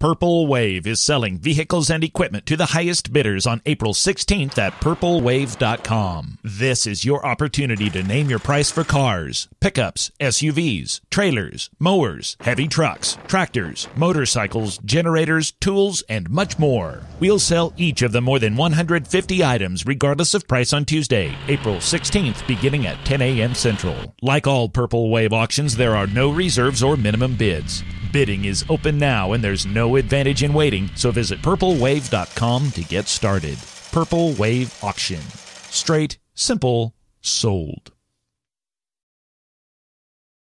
Purple Wave is selling vehicles and equipment to the highest bidders on April 16th at purplewave.com. This is your opportunity to name your price for cars, pickups, SUVs, trailers, mowers, heavy trucks, tractors, motorcycles, generators, tools, and much more. We'll sell each of the more than 150 items regardless of price on Tuesday, April 16th, beginning at 10 a.m. Central. Like all Purple Wave auctions, there are no reserves or minimum bids. Bidding is open now and there's no advantage in waiting, so visit purplewave.com to get started. Purple Wave Auction. Straight, simple, sold.